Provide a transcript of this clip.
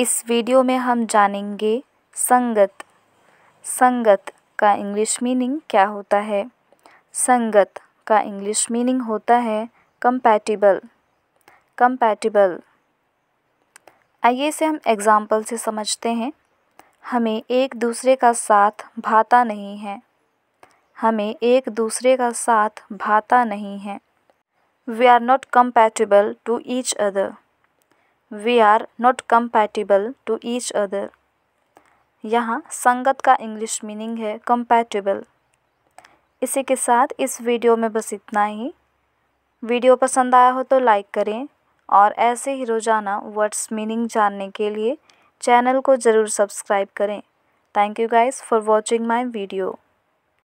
इस वीडियो में हम जानेंगे संगत संगत का इंग्लिश मीनिंग क्या होता है संगत का इंग्लिश मीनिंग होता है कंपैटिबल कंपैटिबल आइए इसे हम एग्जाम्पल से समझते हैं हमें एक दूसरे का साथ भाता नहीं है हमें एक दूसरे का साथ भाता नहीं है we are not compatible to each other we are not compatible to each other यहाँ संगत का इंग्लिश मीनिंग है कंपैटिबल इसी के साथ इस वीडियो में बस इतना ही वीडियो पसंद आया हो तो लाइक करें और ऐसे ही रोज़ाना वर्ड्स मीनिंग जानने के लिए चैनल को ज़रूर सब्सक्राइब करें thank you guys for watching my video